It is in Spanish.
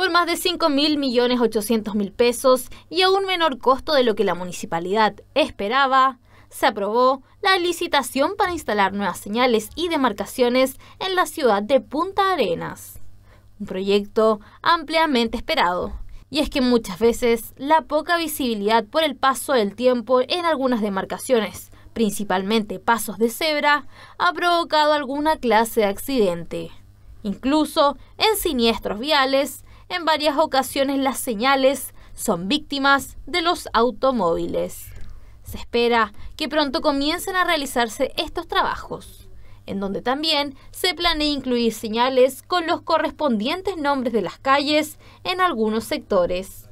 por más de 5.800.000 pesos y a un menor costo de lo que la municipalidad esperaba, se aprobó la licitación para instalar nuevas señales y demarcaciones en la ciudad de Punta Arenas. Un proyecto ampliamente esperado. Y es que muchas veces la poca visibilidad por el paso del tiempo en algunas demarcaciones, principalmente pasos de cebra, ha provocado alguna clase de accidente. Incluso en siniestros viales en varias ocasiones las señales son víctimas de los automóviles. Se espera que pronto comiencen a realizarse estos trabajos, en donde también se planea incluir señales con los correspondientes nombres de las calles en algunos sectores.